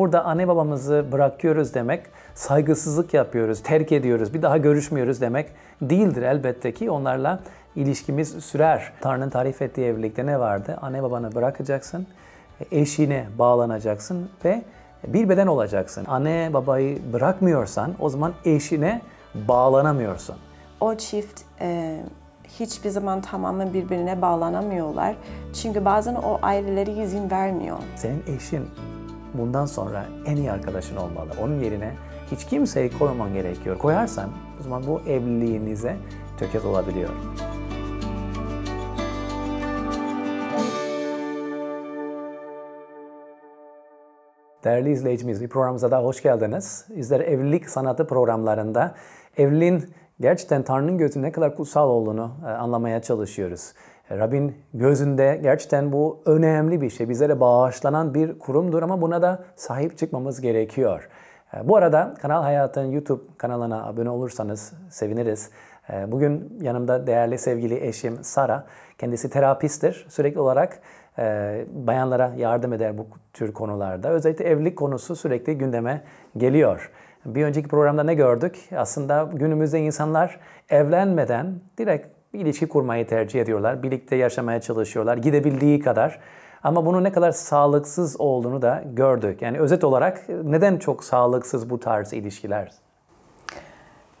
Burada anne babamızı bırakıyoruz demek, saygısızlık yapıyoruz, terk ediyoruz, bir daha görüşmüyoruz demek değildir elbette ki onlarla ilişkimiz sürer. Tanrı'nın tarif ettiği evlilikte ne vardı? Anne babanı bırakacaksın, eşine bağlanacaksın ve bir beden olacaksın. Anne babayı bırakmıyorsan o zaman eşine bağlanamıyorsun. O çift e, hiçbir zaman tamamen birbirine bağlanamıyorlar. Çünkü bazen o aileleri izin vermiyor. Senin eşin bundan sonra en iyi arkadaşın olmalı. Onun yerine hiç kimseyi koyman gerekiyor. Koyarsan o zaman bu evliliğinize tökez olabiliyor. Değerli izleyicimiz, bir programımıza daha hoş geldiniz. Bizler evlilik sanatı programlarında evliliğin gerçekten Tanrı'nın gözü ne kadar kutsal olduğunu e, anlamaya çalışıyoruz. Rabbin gözünde gerçekten bu önemli bir şey. Bizlere bağışlanan bir kurumdur ama buna da sahip çıkmamız gerekiyor. E, bu arada Kanal Hayat'ın YouTube kanalına abone olursanız seviniriz. E, bugün yanımda değerli sevgili eşim Sara. Kendisi terapisttir. Sürekli olarak e, bayanlara yardım eder bu tür konularda. Özellikle evlilik konusu sürekli gündeme geliyor. Bir önceki programda ne gördük? Aslında günümüzde insanlar evlenmeden direkt bir ilişki kurmayı tercih ediyorlar. Birlikte yaşamaya çalışıyorlar gidebildiği kadar. Ama bunun ne kadar sağlıksız olduğunu da gördük. Yani özet olarak neden çok sağlıksız bu tarz ilişkiler?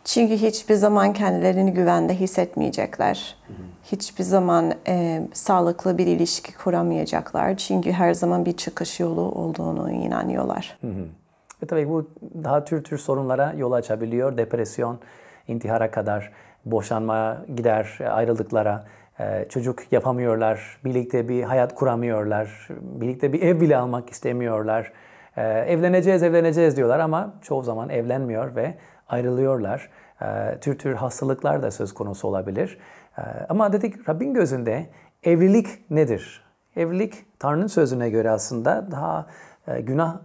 Çünkü hiçbir zaman kendilerini güvende hissetmeyecekler. Hiçbir zaman e, sağlıklı bir ilişki kuramayacaklar. Çünkü her zaman bir çıkış yolu olduğunu inanıyorlar. Hı hı. Ve tabii bu daha tür tür sorunlara yol açabiliyor. Depresyon, intihara kadar boşanmaya gider, e, ayrıldıklara, e, çocuk yapamıyorlar, birlikte bir hayat kuramıyorlar, birlikte bir ev bile almak istemiyorlar. E, evleneceğiz, evleneceğiz diyorlar ama çoğu zaman evlenmiyor ve ayrılıyorlar. Tür tür hastalıklar da söz konusu olabilir. Ama dedik Rabbin gözünde evlilik nedir? Evlilik Tanrı'nın sözüne göre aslında daha günah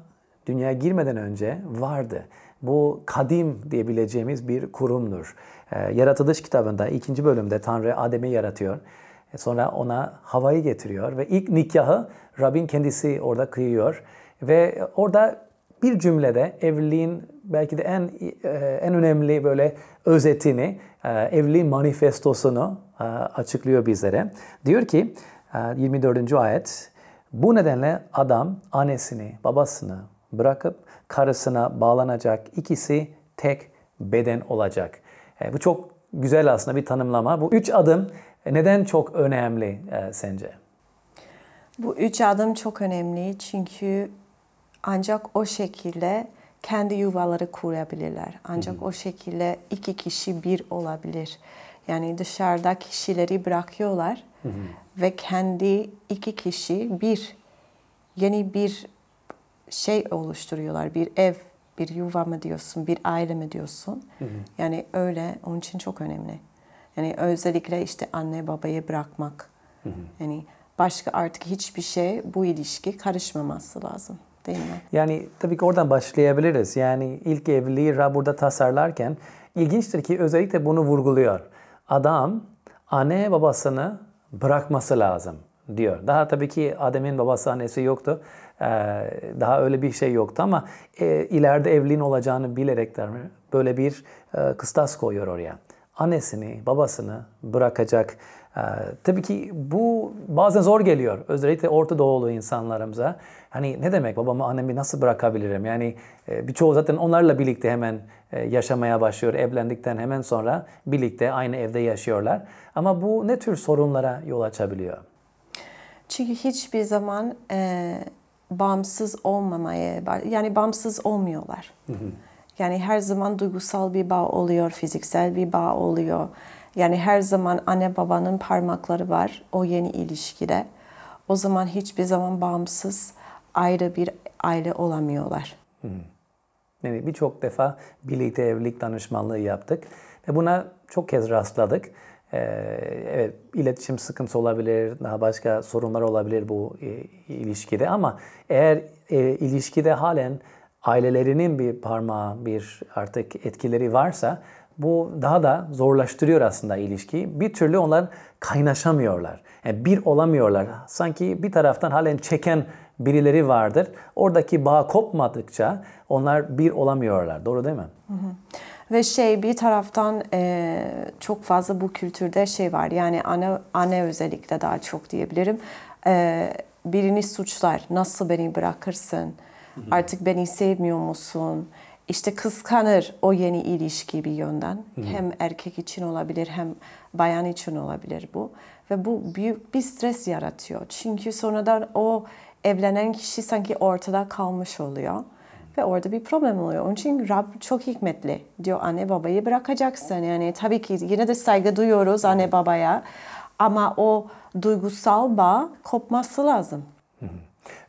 dünyaya girmeden önce vardı bu kadim diyebileceğimiz bir kurumdur. E, Yaratılış kitabında ikinci bölümde Tanrı Adem'i yaratıyor. E, sonra ona havayı getiriyor ve ilk nikahı Rabbin kendisi orada kıyıyor. Ve orada bir cümlede evliliğin belki de en e, en önemli böyle özetini, e, evliliğin manifestosunu e, açıklıyor bizlere. Diyor ki 24. ayet bu nedenle adam annesini, babasını, bırakıp karısına bağlanacak. ikisi tek beden olacak. E, bu çok güzel aslında bir tanımlama. Bu üç adım neden çok önemli e, sence? Bu üç adım çok önemli çünkü ancak o şekilde kendi yuvaları kurabilirler. Ancak hmm. o şekilde iki kişi bir olabilir. Yani dışarıda kişileri bırakıyorlar hmm. ve kendi iki kişi bir yeni bir şey oluşturuyorlar. Bir ev, bir yuva mı diyorsun, bir aile mi diyorsun? Hı hı. Yani öyle onun için çok önemli. Yani özellikle işte anne babayı bırakmak. Hı hı. Yani başka artık hiçbir şey bu ilişki karışmaması lazım değil mi? Yani tabii ki oradan başlayabiliriz. Yani ilk evliliği burada tasarlarken ilginçtir ki özellikle bunu vurguluyor. Adam anne babasını bırakması lazım diyor. Daha tabii ki Adem'in babası annesi yoktu. Ee, daha öyle bir şey yoktu ama e, ileride evliliğin olacağını bilerek böyle bir e, kıstas koyuyor oraya. Annesini, babasını bırakacak. Ee, tabii ki bu bazen zor geliyor. Özellikle Orta Doğulu insanlarımıza. Hani ne demek babamı annemi nasıl bırakabilirim? Yani e, birçoğu zaten onlarla birlikte hemen yaşamaya başlıyor. Evlendikten hemen sonra birlikte aynı evde yaşıyorlar. Ama bu ne tür sorunlara yol açabiliyor? Çünkü hiçbir zaman e, bağımsız olmamaya, yani bağımsız olmuyorlar. Yani her zaman duygusal bir bağ oluyor, fiziksel bir bağ oluyor. Yani her zaman anne babanın parmakları var o yeni ilişkide. O zaman hiçbir zaman bağımsız ayrı bir aile olamıyorlar. Hı. Yani birçok defa birlikte evlilik danışmanlığı yaptık ve buna çok kez rastladık. Ee, evet iletişim sıkıntısı olabilir, daha başka sorunlar olabilir bu e, ilişkide ama eğer e, ilişkide halen ailelerinin bir parmağı, bir artık etkileri varsa bu daha da zorlaştırıyor aslında ilişkiyi. Bir türlü onlar kaynaşamıyorlar. Yani e, bir olamıyorlar. Sanki bir taraftan halen çeken birileri vardır. Oradaki bağ kopmadıkça onlar bir olamıyorlar. Doğru değil mi? Hı hı. Ve şey bir taraftan e, çok fazla bu kültürde şey var. Yani anne, anne özellikle daha çok diyebilirim. E, birini suçlar. Nasıl beni bırakırsın? Artık beni sevmiyor musun? İşte kıskanır o yeni ilişki bir yönden. Hı hı. Hem erkek için olabilir hem bayan için olabilir bu. Ve bu büyük bir stres yaratıyor. Çünkü sonradan o evlenen kişi sanki ortada kalmış oluyor. Ve orada bir problem oluyor. Onun için Rab çok hikmetli diyor anne babayı bırakacaksın. Yani tabii ki yine de saygı duyuyoruz anne babaya. Ama o duygusal bağ kopması lazım.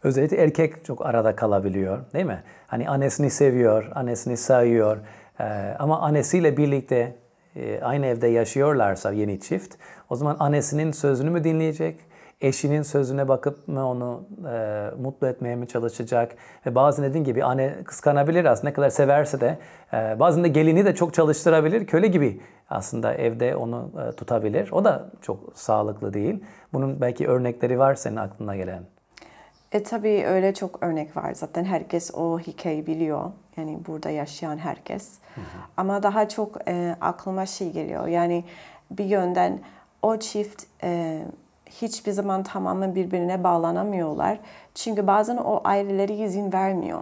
Özellikle erkek çok arada kalabiliyor değil mi? Hani annesini seviyor, annesini sayıyor. Ee, ama annesiyle birlikte e, aynı evde yaşıyorlarsa yeni çift o zaman annesinin sözünü mü dinleyecek? eşinin sözüne bakıp mı onu e, mutlu etmeye mi çalışacak? Ve bazen dediğin gibi anne kıskanabilir aslında ne kadar severse de. E, bazen de gelini de çok çalıştırabilir. Köle gibi aslında evde onu e, tutabilir. O da çok sağlıklı değil. Bunun belki örnekleri var senin aklına gelen. E tabii öyle çok örnek var zaten herkes o hikayeyi biliyor yani burada yaşayan herkes hı hı. ama daha çok e, aklıma şey geliyor yani bir yönden o çift e, hiçbir zaman tamamen birbirine bağlanamıyorlar. Çünkü bazen o aileleri izin vermiyor.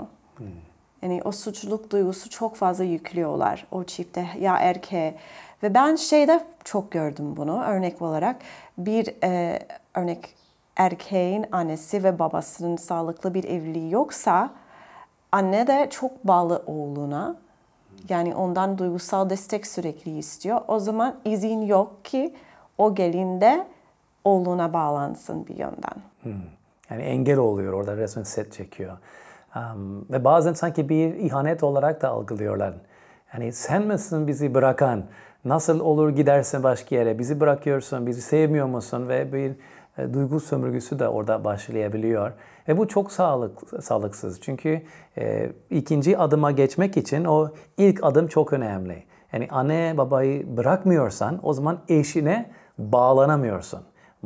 Yani o suçluluk duygusu çok fazla yüklüyorlar o çifte ya erkeğe. Ve ben şeyde çok gördüm bunu örnek olarak. Bir e, örnek erkeğin annesi ve babasının sağlıklı bir evliliği yoksa anne de çok bağlı oğluna. Yani ondan duygusal destek sürekli istiyor. O zaman izin yok ki o gelinde olduğuna bağlansın bir yönden. Hmm. Yani engel oluyor orada resmen set çekiyor. Um, ve bazen sanki bir ihanet olarak da algılıyorlar. Yani sen misin bizi bırakan? Nasıl olur gidersin başka yere? Bizi bırakıyorsun, bizi sevmiyor musun? Ve bir e, duygu sömürgüsü de orada başlayabiliyor. Ve bu çok sağlık, sağlıksız. Çünkü e, ikinci adıma geçmek için o ilk adım çok önemli. Yani anne babayı bırakmıyorsan o zaman eşine bağlanamıyorsun.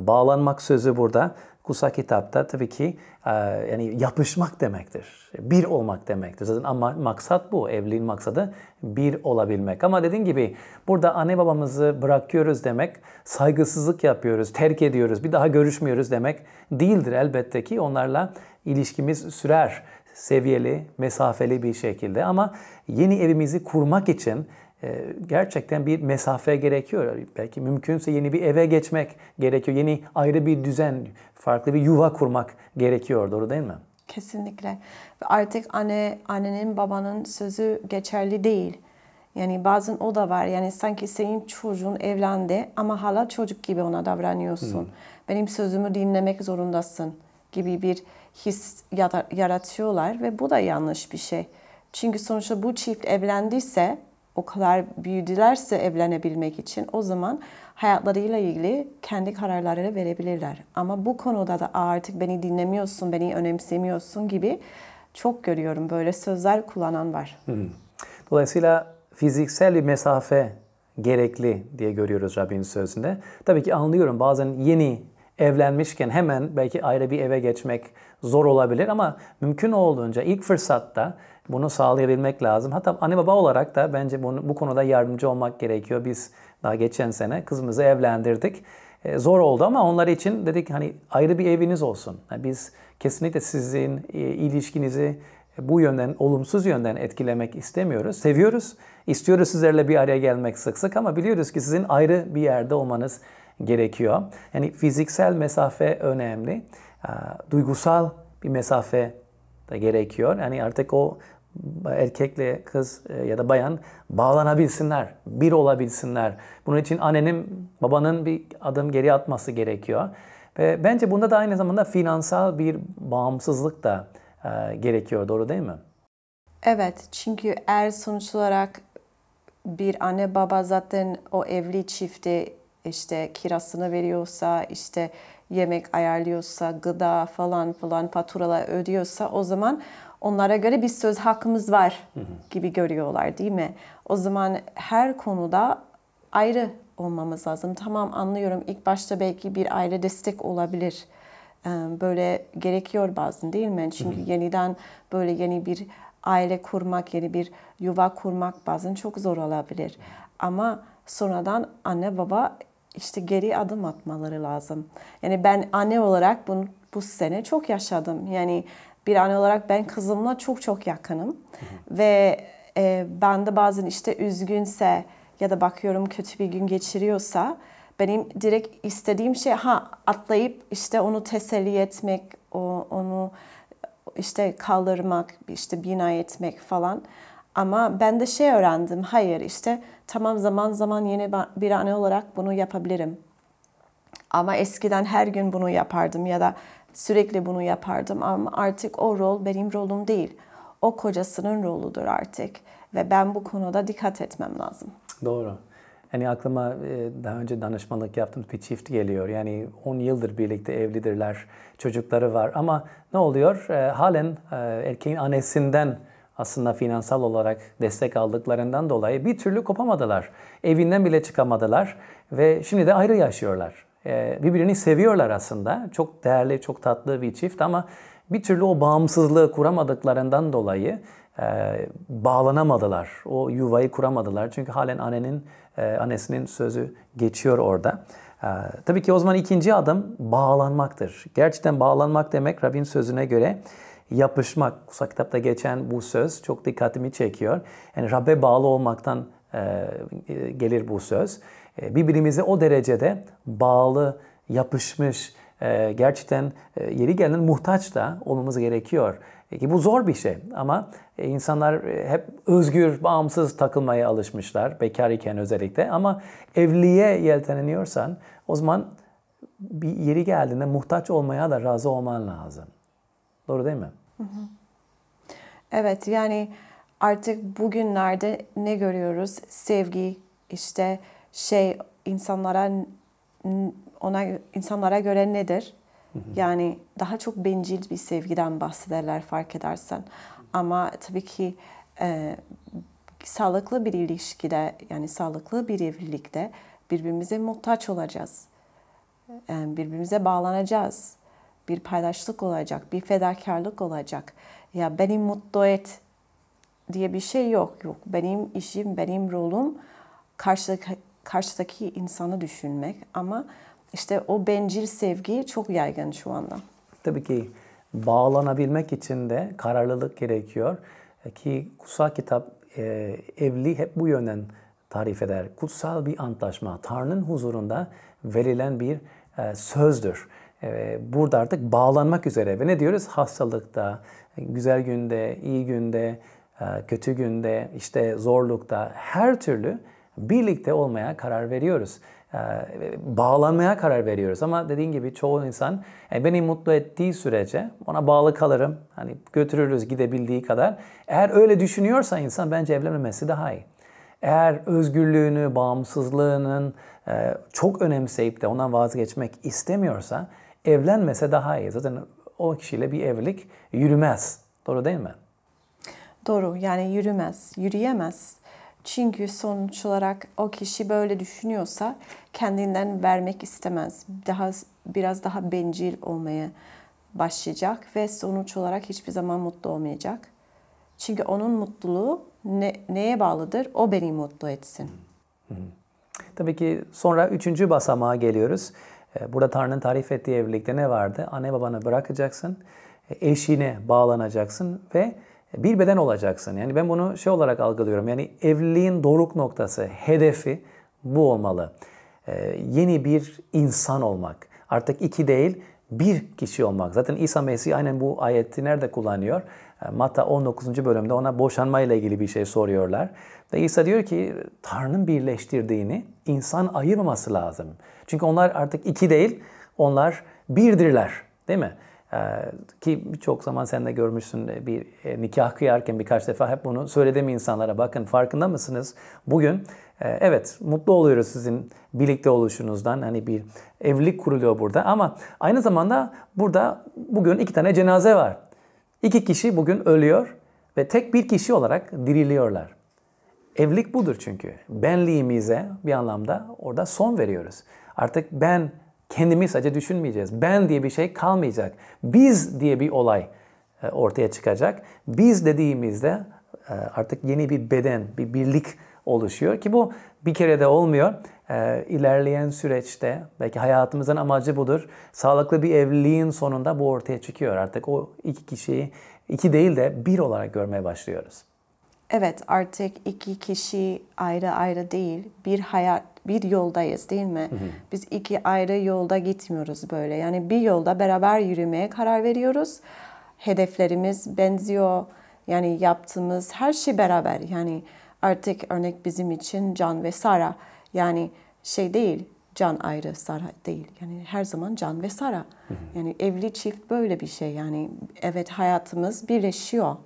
Bağlanmak sözü burada kutsal kitapta tabii ki e, yani yapışmak demektir. Bir olmak demektir. Zaten ama maksat bu. Evliliğin maksadı bir olabilmek. Ama dediğim gibi burada anne babamızı bırakıyoruz demek, saygısızlık yapıyoruz, terk ediyoruz, bir daha görüşmüyoruz demek değildir elbette ki. Onlarla ilişkimiz sürer seviyeli, mesafeli bir şekilde ama yeni evimizi kurmak için ee, gerçekten bir mesafe gerekiyor. Belki mümkünse yeni bir eve geçmek gerekiyor. Yeni ayrı bir düzen, farklı bir yuva kurmak gerekiyor. Doğru değil mi? Kesinlikle. Artık anne, annenin, babanın sözü geçerli değil. Yani bazen o da var. Yani sanki senin çocuğun evlendi ama hala çocuk gibi ona davranıyorsun. Hmm. Benim sözümü dinlemek zorundasın gibi bir his yaratıyorlar ve bu da yanlış bir şey. Çünkü sonuçta bu çift evlendiyse o kadar büyüdülerse evlenebilmek için o zaman hayatlarıyla ilgili kendi kararlarını verebilirler. Ama bu konuda da artık beni dinlemiyorsun, beni önemsemiyorsun gibi çok görüyorum böyle sözler kullanan var. Dolayısıyla fiziksel bir mesafe gerekli diye görüyoruz Rabbin sözünde. Tabii ki anlıyorum bazen yeni evlenmişken hemen belki ayrı bir eve geçmek zor olabilir ama mümkün olduğunca ilk fırsatta bunu sağlayabilmek lazım. Hatta anne baba olarak da bence bunu, bu konuda yardımcı olmak gerekiyor. Biz daha geçen sene kızımızı evlendirdik. E, zor oldu ama onlar için dedik hani ayrı bir eviniz olsun. Yani biz kesinlikle sizin e, ilişkinizi bu yönden, olumsuz yönden etkilemek istemiyoruz. Seviyoruz, istiyoruz sizlerle bir araya gelmek sık sık ama biliyoruz ki sizin ayrı bir yerde olmanız gerekiyor. Yani fiziksel mesafe önemli. Duygusal bir mesafe de gerekiyor. Yani artık o erkekle kız e, ya da bayan bağlanabilsinler, bir olabilsinler. Bunun için annenin, babanın bir adım geri atması gerekiyor. Ve bence bunda da aynı zamanda finansal bir bağımsızlık da e, gerekiyor. Doğru değil mi? Evet. Çünkü eğer sonuç olarak bir anne baba zaten o evli çifte işte kirasını veriyorsa, işte yemek ayarlıyorsa, gıda falan falan faturalar ödüyorsa o zaman onlara göre bir söz hakkımız var gibi görüyorlar değil mi? O zaman her konuda ayrı olmamız lazım. Tamam anlıyorum ilk başta belki bir aile destek olabilir. Böyle gerekiyor bazen değil mi? Çünkü yeniden böyle yeni bir aile kurmak, yeni bir yuva kurmak bazen çok zor olabilir. Ama sonradan anne baba işte geri adım atmaları lazım. Yani ben anne olarak bunu bu sene çok yaşadım. Yani bir anne olarak ben kızımla çok çok yakınım. Ve e, ben de bazen işte üzgünse ya da bakıyorum kötü bir gün geçiriyorsa benim direkt istediğim şey ha atlayıp işte onu teselli etmek, o, onu işte kaldırmak, işte bina etmek falan. Ama ben de şey öğrendim. Hayır işte tamam zaman zaman yeni bir anne olarak bunu yapabilirim. Ama eskiden her gün bunu yapardım ya da Sürekli bunu yapardım ama artık o rol benim rolüm değil. O kocasının roludur artık ve ben bu konuda dikkat etmem lazım. Doğru. Yani aklıma e, daha önce danışmanlık yaptığımız bir çift geliyor. Yani 10 yıldır birlikte evlidirler, çocukları var ama ne oluyor? E, halen e, erkeğin annesinden aslında finansal olarak destek aldıklarından dolayı bir türlü kopamadılar. Evinden bile çıkamadılar ve şimdi de ayrı yaşıyorlar. Ee, birbirini seviyorlar aslında. Çok değerli, çok tatlı bir çift ama bir türlü o bağımsızlığı kuramadıklarından dolayı e, bağlanamadılar. O yuvayı kuramadılar. Çünkü halen annenin e, annesinin sözü geçiyor orada. E, tabii ki o zaman ikinci adım bağlanmaktır. Gerçekten bağlanmak demek Rabbin sözüne göre yapışmak. Kutsal kitapta geçen bu söz çok dikkatimi çekiyor. Yani Rabbe bağlı olmaktan gelir bu söz. Ee, birbirimize o derecede bağlı, yapışmış, e, gerçekten e, yeri gelen muhtaç da olmamız gerekiyor. E, ki bu zor bir şey ama insanlar hep özgür, bağımsız takılmaya alışmışlar bekar iken özellikle. Ama evliye yelteneniyorsan o zaman bir yeri geldiğinde muhtaç olmaya da razı olman lazım. Doğru değil mi? Evet yani artık bugünlerde ne görüyoruz? Sevgi, işte şey insanlara ona insanlara göre nedir? Hı hı. Yani daha çok bencil bir sevgiden bahsederler fark edersen. Ama tabii ki e, sağlıklı bir ilişkide yani sağlıklı bir evlilikte birbirimize muhtaç olacağız. Yani birbirimize bağlanacağız. Bir paylaşlık olacak, bir fedakarlık olacak. Ya beni mutlu et diye bir şey yok. Yok benim işim, benim rolüm karşılık karşıdaki insanı düşünmek ama işte o bencil sevgi çok yaygın şu anda. Tabii ki bağlanabilmek için de kararlılık gerekiyor e, ki kutsal kitap e, evli hep bu yönden tarif eder. Kutsal bir antlaşma, Tanrı'nın huzurunda verilen bir e, sözdür. E, burada artık bağlanmak üzere ve ne diyoruz? Hastalıkta, güzel günde, iyi günde, e, kötü günde, işte zorlukta her türlü birlikte olmaya karar veriyoruz. Ee, bağlanmaya karar veriyoruz ama dediğin gibi çoğu insan e, beni mutlu ettiği sürece ona bağlı kalırım. Hani götürürüz gidebildiği kadar. Eğer öyle düşünüyorsa insan bence evlenmemesi daha iyi. Eğer özgürlüğünü, bağımsızlığının e, çok önemseyip de ondan vazgeçmek istemiyorsa evlenmese daha iyi. Zaten o kişiyle bir evlilik yürümez. Doğru değil mi? Doğru. Yani yürümez, yürüyemez. Çünkü sonuç olarak o kişi böyle düşünüyorsa kendinden vermek istemez. Daha biraz daha bencil olmaya başlayacak ve sonuç olarak hiçbir zaman mutlu olmayacak. Çünkü onun mutluluğu ne, neye bağlıdır? O beni mutlu etsin. Tabii ki sonra üçüncü basamağa geliyoruz. Ee, burada Tanrı'nın tarif ettiği evlilikte ne vardı? Anne babana bırakacaksın, e, eşine bağlanacaksın ve bir beden olacaksın. Yani ben bunu şey olarak algılıyorum. Yani evliliğin doruk noktası, hedefi bu olmalı. Ee, yeni bir insan olmak. Artık iki değil, bir kişi olmak. Zaten İsa Mesih aynen bu ayeti nerede kullanıyor? Ee, Mata 19. bölümde ona boşanma ile ilgili bir şey soruyorlar. Ve İsa diyor ki Tanrı'nın birleştirdiğini insan ayırmaması lazım. Çünkü onlar artık iki değil, onlar birdirler. Değil mi? Ee, ki birçok zaman sen de görmüşsün e, bir e, nikah kıyarken birkaç defa hep bunu söyledim insanlara. Bakın farkında mısınız? Bugün e, evet mutlu oluyoruz sizin birlikte oluşunuzdan. Hani bir evlilik kuruluyor burada ama aynı zamanda burada bugün iki tane cenaze var. İki kişi bugün ölüyor ve tek bir kişi olarak diriliyorlar. Evlilik budur çünkü. Benliğimize bir anlamda orada son veriyoruz. Artık ben Kendimi sadece düşünmeyeceğiz. Ben diye bir şey kalmayacak. Biz diye bir olay e, ortaya çıkacak. Biz dediğimizde e, artık yeni bir beden, bir birlik oluşuyor ki bu bir kere de olmuyor. E, ilerleyen süreçte belki hayatımızın amacı budur. Sağlıklı bir evliliğin sonunda bu ortaya çıkıyor. Artık o iki kişiyi iki değil de bir olarak görmeye başlıyoruz. Evet artık iki kişi ayrı ayrı değil bir hayat bir yoldayız değil mi? Biz iki ayrı yolda gitmiyoruz böyle. Yani bir yolda beraber yürümeye karar veriyoruz. Hedeflerimiz benziyor. Yani yaptığımız her şey beraber. Yani artık örnek bizim için Can ve Sara. Yani şey değil, Can ayrı, Sara değil. Yani her zaman Can ve Sara. Yani evli çift böyle bir şey. Yani evet hayatımız birleşiyor.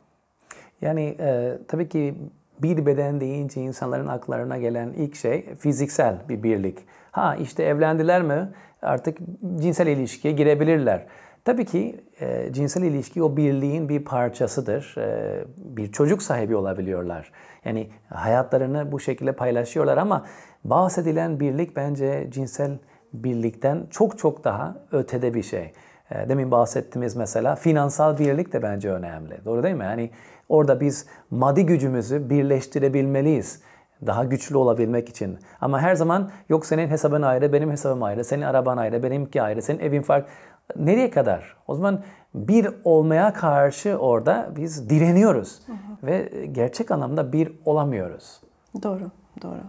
Yani e, tabii ki bir beden deyince insanların aklarına gelen ilk şey fiziksel bir birlik. Ha işte evlendiler mi artık cinsel ilişkiye girebilirler. Tabii ki e, cinsel ilişki o birliğin bir parçasıdır. E, bir çocuk sahibi olabiliyorlar. Yani hayatlarını bu şekilde paylaşıyorlar ama bahsedilen birlik bence cinsel birlikten çok çok daha ötede bir şey. E, demin bahsettiğimiz mesela finansal birlik de bence önemli. Doğru değil mi? Yani Orada biz maddi gücümüzü birleştirebilmeliyiz daha güçlü olabilmek için. Ama her zaman yok senin hesabın ayrı, benim hesabım ayrı, senin araban ayrı, benimki ayrı, senin evin farklı. Nereye kadar? O zaman bir olmaya karşı orada biz direniyoruz hı hı. ve gerçek anlamda bir olamıyoruz. Doğru, doğru.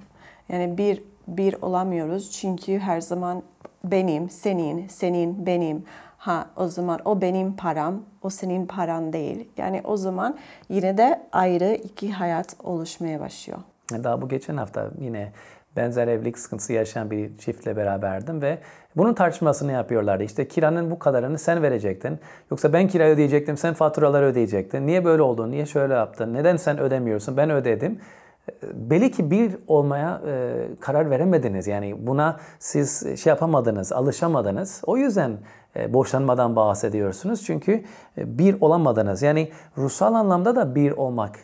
Yani bir bir olamıyoruz çünkü her zaman benim, senin, senin, benim Ha o zaman o benim param, o senin paran değil. Yani o zaman yine de ayrı iki hayat oluşmaya başlıyor. Daha bu geçen hafta yine benzer evlilik sıkıntısı yaşayan bir çiftle beraberdim ve bunun tartışmasını yapıyorlardı. İşte kiranın bu kadarını sen verecektin. Yoksa ben kira ödeyecektim, sen faturaları ödeyecektin. Niye böyle oldu niye şöyle yaptın, neden sen ödemiyorsun, ben ödedim belli ki bir olmaya e, karar veremediniz. Yani buna siz şey yapamadınız, alışamadınız. O yüzden e, boşanmadan bahsediyorsunuz. Çünkü e, bir olamadınız. Yani ruhsal anlamda da bir olmak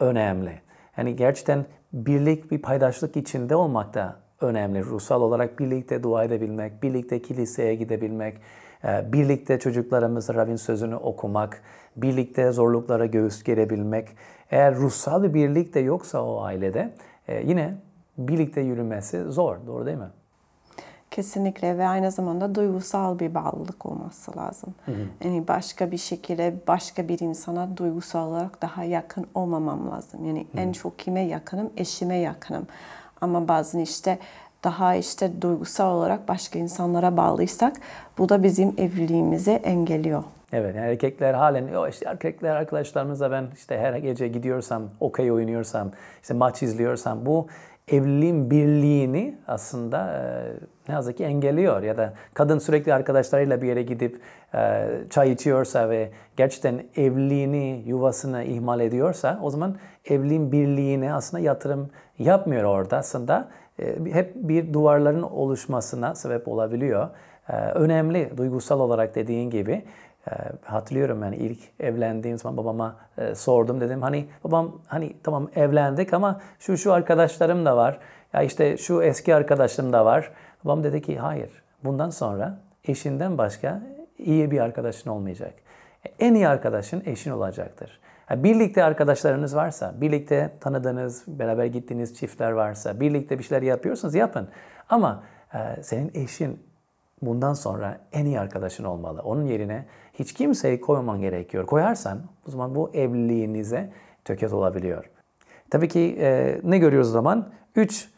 önemli. Yani gerçekten birlik, bir paydaşlık içinde olmak da önemli. Ruhsal olarak birlikte dua edebilmek, birlikte kiliseye gidebilmek, e, birlikte çocuklarımız Rab'in sözünü okumak, birlikte zorluklara göğüs gerebilmek, eğer ruhsal bir birlik de yoksa o ailede e, yine birlikte yürümesi zor. Doğru değil mi? Kesinlikle ve aynı zamanda duygusal bir bağlılık olması lazım. Hı hı. Yani başka bir şekilde başka bir insana duygusal olarak daha yakın olmamam lazım. Yani hı. en çok kime yakınım? Eşime yakınım. Ama bazen işte daha işte duygusal olarak başka insanlara bağlıysak bu da bizim evliliğimizi engelliyor. Evet yani erkekler halen yo işte erkekler arkadaşlarımızla ben işte her gece gidiyorsam, okey oynuyorsam, işte maç izliyorsam bu evliliğin birliğini aslında ne yazık ki engelliyor. Ya da kadın sürekli arkadaşlarıyla bir yere gidip çay içiyorsa ve gerçekten evliliğini, yuvasını ihmal ediyorsa o zaman evliliğin birliğine aslında yatırım yapmıyor orada. Aslında hep bir duvarların oluşmasına sebep olabiliyor. önemli duygusal olarak dediğin gibi. Ee, hatırlıyorum yani ilk evlendiğim zaman babama e, sordum dedim hani babam hani tamam evlendik ama şu şu arkadaşlarım da var. Ya işte şu eski arkadaşım da var. Babam dedi ki hayır bundan sonra eşinden başka iyi bir arkadaşın olmayacak. En iyi arkadaşın eşin olacaktır. Yani birlikte arkadaşlarınız varsa, birlikte tanıdığınız, beraber gittiğiniz çiftler varsa, birlikte bir şeyler yapıyorsunuz yapın. Ama e, senin eşin bundan sonra en iyi arkadaşın olmalı. Onun yerine hiç kimseyi koymaman gerekiyor. Koyarsan o zaman bu evliliğinize töket olabiliyor. Tabii ki e, ne görüyoruz o zaman? Üç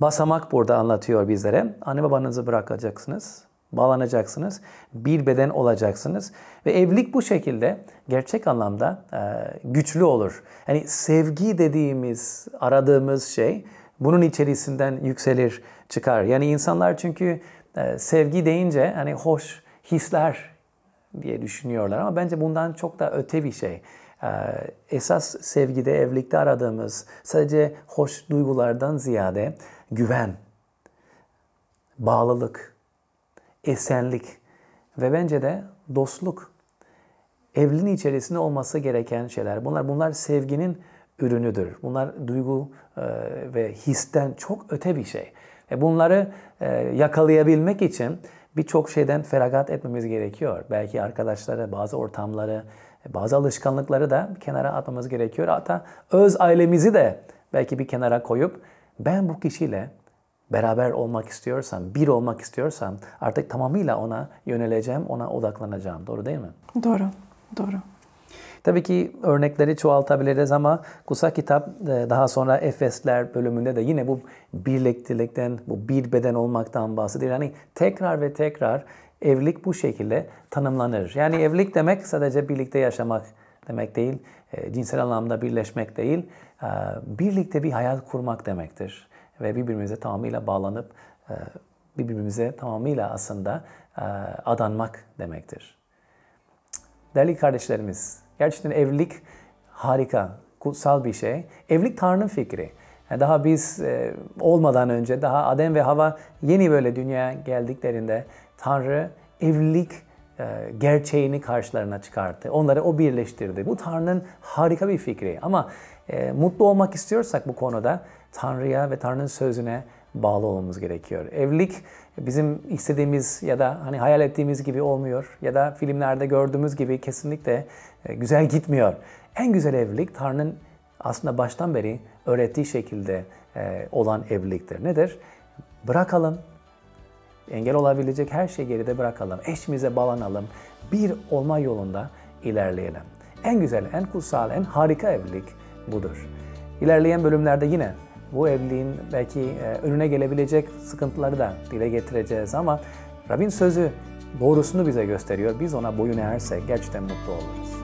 basamak burada anlatıyor bizlere. Anne babanızı bırakacaksınız, bağlanacaksınız, bir beden olacaksınız ve evlilik bu şekilde gerçek anlamda e, güçlü olur. Yani sevgi dediğimiz, aradığımız şey bunun içerisinden yükselir, çıkar. Yani insanlar çünkü e, sevgi deyince hani hoş hisler diye düşünüyorlar ama bence bundan çok da öte bir şey. E, esas sevgide evlilikte aradığımız sadece hoş duygulardan ziyade güven, bağlılık, esenlik ve bence de dostluk. Evliliğin içerisinde olması gereken şeyler. Bunlar bunlar sevginin ürünüdür. Bunlar duygu ee, ve histen çok öte bir şey. Ve bunları e, yakalayabilmek için birçok şeyden feragat etmemiz gerekiyor. Belki arkadaşları, bazı ortamları, bazı alışkanlıkları da kenara atmamız gerekiyor. Hatta öz ailemizi de belki bir kenara koyup ben bu kişiyle beraber olmak istiyorsam, bir olmak istiyorsam artık tamamıyla ona yöneleceğim, ona odaklanacağım. Doğru değil mi? Doğru, doğru. Tabii ki örnekleri çoğaltabiliriz ama kutsal kitap e, daha sonra Efesler bölümünde de yine bu birliktelikten, bu bir beden olmaktan bahsediyor. Yani tekrar ve tekrar evlilik bu şekilde tanımlanır. Yani evlilik demek sadece birlikte yaşamak demek değil, e, cinsel anlamda birleşmek değil, e, birlikte bir hayat kurmak demektir. Ve birbirimize tamamıyla bağlanıp birbirimize tamamıyla aslında adanmak demektir. Değerli kardeşlerimiz, Gerçekten evlilik harika, kutsal bir şey. Evlilik Tanrı'nın fikri. Yani daha biz e, olmadan önce, daha Adem ve Hava yeni böyle dünyaya geldiklerinde Tanrı evlilik e, gerçeğini karşılarına çıkarttı. Onları o birleştirdi. Bu Tanrı'nın harika bir fikri. Ama e, mutlu olmak istiyorsak bu konuda Tanrı'ya ve Tanrı'nın sözüne bağlı olmamız gerekiyor. Evlilik bizim istediğimiz ya da hani hayal ettiğimiz gibi olmuyor ya da filmlerde gördüğümüz gibi kesinlikle e, güzel gitmiyor. En güzel evlilik Tanrı'nın aslında baştan beri öğrettiği şekilde e, olan evliliktir. Nedir? Bırakalım, engel olabilecek her şeyi geride bırakalım, eşimize bağlanalım, bir olma yolunda ilerleyelim. En güzel, en kutsal, en harika evlilik budur. İlerleyen bölümlerde yine bu evliliğin belki e, önüne gelebilecek sıkıntıları da dile getireceğiz ama Rabbin sözü doğrusunu bize gösteriyor. Biz ona boyun eğersek gerçekten mutlu oluruz.